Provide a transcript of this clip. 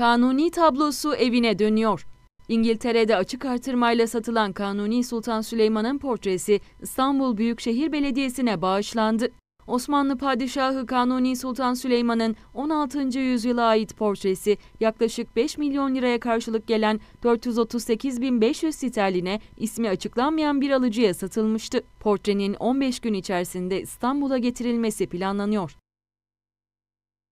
Kanuni tablosu evine dönüyor. İngiltere'de açık artırmayla satılan Kanuni Sultan Süleyman'ın portresi İstanbul Büyükşehir Belediyesi'ne bağışlandı. Osmanlı Padişahı Kanuni Sultan Süleyman'ın 16. yüzyıla ait portresi yaklaşık 5 milyon liraya karşılık gelen 438.500 sterline ismi açıklanmayan bir alıcıya satılmıştı. Portrenin 15 gün içerisinde İstanbul'a getirilmesi planlanıyor.